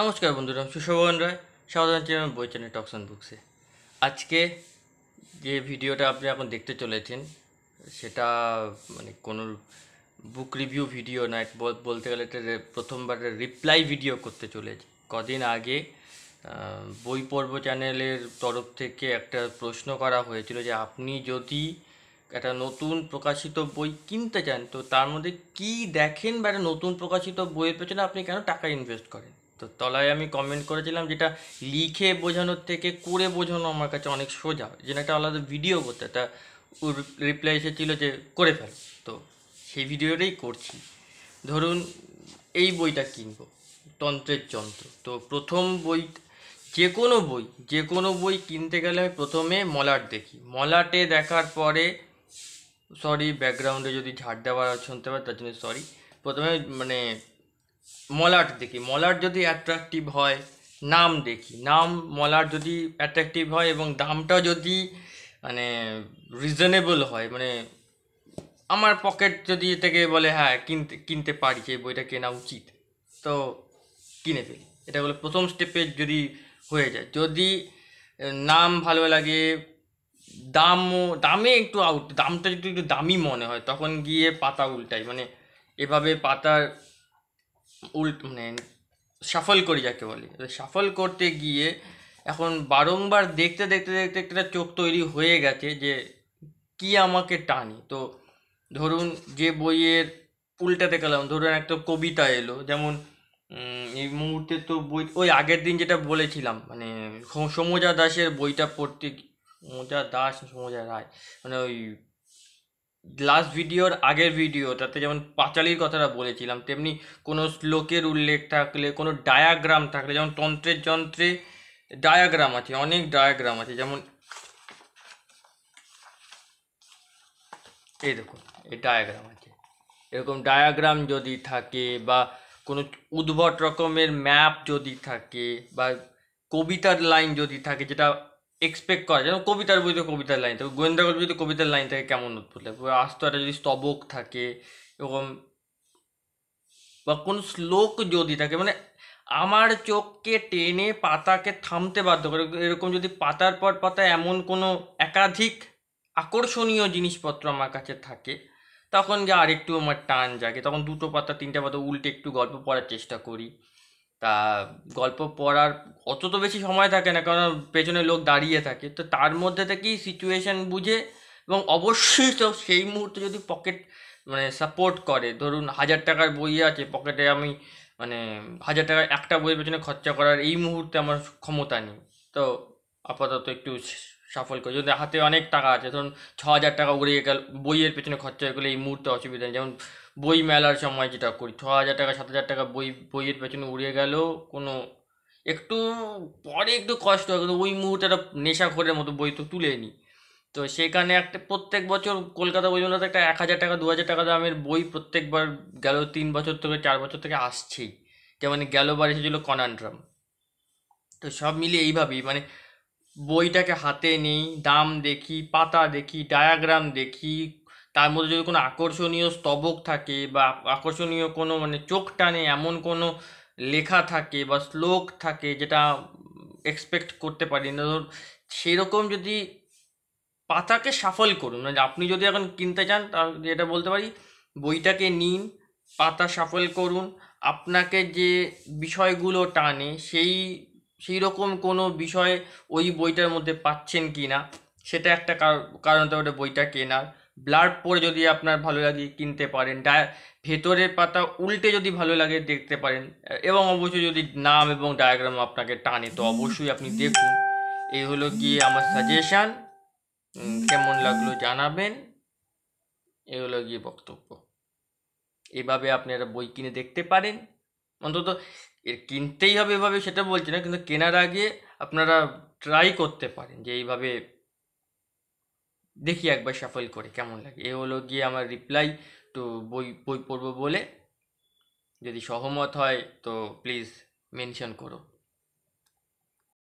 নমস্কার বন্ধুরা আমি সুশোভন রায় সাধারণ জানাচ্ছি বই চ্যানেল টকস বুকসে আজকে যে ভিডিওটা আপনি এখন দেখতে চলেছেন সেটা মানে কোনো বুক রিভিউ ভিডিও না বলতে গেলে এটা প্রথমবার রিপ্লাই ভিডিও করতে চলেছে কদিন আগে বই পর্ব চ্যানেলের তরফ থেকে একটা প্রশ্ন করা হয়েছিল যে আপনি যদি একটা নতুন প্রকাশিত বই কিনতে চান তো তার মধ্যে কি দেখেন বা একটা নতুন প্রকাশিত বইয়ের পেছনে আপনি কেন টাকা ইনভেস্ট করেন তো তলায় আমি কমেন্ট করেছিলাম যেটা লিখে বোঝানোর থেকে করে বোঝানো আমার কাছে অনেক সোজা যেটা একটা আলাদা ভিডিও করতে তা রিপ্লাই এসেছিলো যে করে ফেল তো সেই ভিডিওটাই করছি ধরুন এই বইটা কিনবো তন্ত্রের যন্ত্র তো প্রথম বই যে কোনো বই যে কোনো বই কিনতে গেলে আমি প্রথমে মলাট দেখি মলাটে দেখার পরে সরি ব্যাকগ্রাউন্ডে যদি ঝাড় দেওয়া শুনতে পারে তার জন্য সরি প্রথমে মানে মলাট দেখি মলাট যদি অ্যাট্রাকটিভ হয় নাম দেখি নাম মলার যদি অ্যাট্রাকটিভ হয় এবং দামটা যদি মানে রিজনেবল হয় মানে আমার পকেট যদি এটাকে বলে হ্যাঁ কিনতে কিনতে পারি যে বইটা কেনা উচিত তো কিনে ফেলি এটা হলো প্রথম স্টেপে যদি হয়ে যায় যদি নাম ভালো লাগে দামও দামে একটু আউট দামটা যদি একটু দামি মনে হয় তখন গিয়ে পাতা উল্টাই মানে এভাবে পাতার উল্ট মানে সাফল করি যাকে বলি সাফল করতে গিয়ে এখন বারংবার দেখতে দেখতে দেখতে একটা চোখ তৈরি হয়ে গেছে যে কি আমাকে টানে তো ধরুন যে বইয়ের উল্টাতে গেলাম ধরুন একটা কবিতা এলো যেমন এই মুহূর্তে তো বই ওই আগের দিন যেটা বলেছিলাম মানে সমজা দাসের বইটা পড়তে সমজা দাস সমজা রায় মানে ওই লাস্ট ভিডিওর আগের ভিডিও তাতে যেমন পাঁচালির কথাটা বলেছিলাম তেমনি কোনো শ্লোকের উল্লেখ থাকলে কোনো ডায়াগ্রাম থাকলে যেমন তন্ত্রের যন্ত্রে ডায়াগ্রাম আছে অনেক ডায়াগ্রাম আছে যেমন এই দেখুন এই ডায়াগ্রাম আছে এরকম ডায়াগ্রাম যদি থাকে বা কোনো উদ্ভট রকমের ম্যাপ যদি থাকে বা কবিতার লাইন যদি থাকে যেটা এক্সপেক্ট করা যেমন কবিতার বইতে কবিতার লাইন থাকে গোয়েন্দা গল্প কবিতার লাইন থাকে কেমন লাগবে আস্ত একটা যদি স্তবক থাকে এরকম বা কোনো শ্লোক যদি থাকে মানে আমার চোখকে টেনে পাতাকে থামতে বাধ্য করে এরকম যদি পাতার পর পাতা এমন কোনো একাধিক আকর্ষণীয় জিনিসপত্র আমার কাছে থাকে তখন যে আরেকটু আমার টান জাগে তখন দুটো পাতা তিনটে পাতা উল্টে একটু গল্প পড়ার চেষ্টা করি তা গল্প পড়ার অত তো বেশি সময় থাকে না কারণ পেছনে লোক দাঁড়িয়ে থাকে তো তার মধ্যে থেকেই সিচুয়েশান বুঝে এবং অবশ্যই তো সেই মুহূর্তে যদি পকেট মানে সাপোর্ট করে ধরুন হাজার টাকার বই আছে পকেটে আমি মানে হাজার টাকার একটা বইয়ের পেছনে খরচা করার এই মুহূর্তে আমার ক্ষমতা নেই তো আপাতত একটু সাফল্য যদি হাতে অনেক টাকা আছে ধরুন ছ হাজার টাকা উড়িয়ে গেল বইয়ের পেছনে খরচা হয়ে গেলে এই মুহূর্তে অসুবিধা নেই যেমন বই মেলার সময় যেটা করি ছ হাজার টাকা সাত হাজার টাকা বই বইয়ের পেছনে উড়িয়ে গেল কোনো একটু পরে একটু কষ্ট হয় কিন্তু ওই মুহূর্তে একটা নেশাখোরের মতো বই তো তুলে নিই তো সেখানে একটা প্রত্যেক বছর কলকাতা বই মেলাতে একটা এক হাজার টাকা দু হাজার টাকা দামের বই প্রত্যেকবার গেল তিন বছর থেকে চার বছর থেকে আসছেই যেমন গেলোবার এসেছিল কনান্ট্রাম তো সব মিলিয়ে এইভাবেই মানে বইটাকে হাতে নিই দাম দেখি পাতা দেখি ডায়াগ্রাম দেখি তার মধ্যে যদি কোনো আকর্ষণীয় স্তবক থাকে বা আকর্ষণীয় কোনো মানে চোখ টানে এমন কোনো লেখা থাকে বা শ্লোক থাকে যেটা এক্সপেক্ট করতে পারি না ধরুন সেরকম যদি পাতাকে সাফল করুন মানে আপনি যদি এখন কিনতে চান তাহলে যেটা বলতে পারি বইটাকে নিন পাতা সাফল করুন আপনাকে যে বিষয়গুলো টানে সেই সেই রকম কোনো বিষয় ওই বইটার মধ্যে পাচ্ছেন কি না সেটা একটা কারণ তো ওটা বইটা কেনার ব্লার পরে যদি আপনার ভালো লাগে কিনতে পারেন ডায় ভেতরের পাতা উল্টে যদি ভালো লাগে দেখতে পারেন এবং অবশ্যই যদি নাম এবং ডায়াগ্রাম আপনাকে টানে তো অবশ্যই আপনি দেখুন এই হলো কি আমার সাজেশান কেমন লাগলো জানাবেন এই হলো গিয়ে বক্তব্য এভাবে আপনারা বই কিনে দেখতে পারেন অন্তত এর কিনতেই হবে এভাবে সেটা বলছি না কিন্তু কেনার আগে আপনারা ট্রাই করতে পারেন যে এইভাবে দেখি একবার সাফল করে কেমন লাগে এ হলো গিয়ে আমার রিপ্লাই তো বই বই পড়বো বলে যদি সহমত হয় তো প্লিজ মেনশন করো